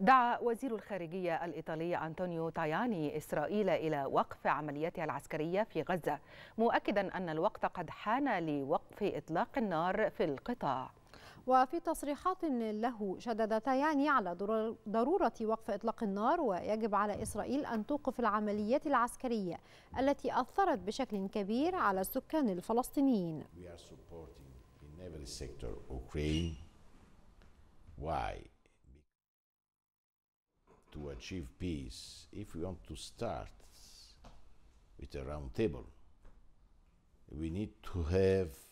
دعا وزير الخارجية الإيطالي أنطونيو تاياني إسرائيل إلى وقف عملياتها العسكرية في غزة مؤكدا أن الوقت قد حان لوقف إطلاق النار في القطاع وفي تصريحات له شدد تاياني على ضرورة وقف إطلاق النار ويجب على إسرائيل أن توقف العمليات العسكرية التي أثرت بشكل كبير على السكان الفلسطينيين. We are supporting the every sector Ukraine. Why? achieve peace, if we want to start with a round table, we need to have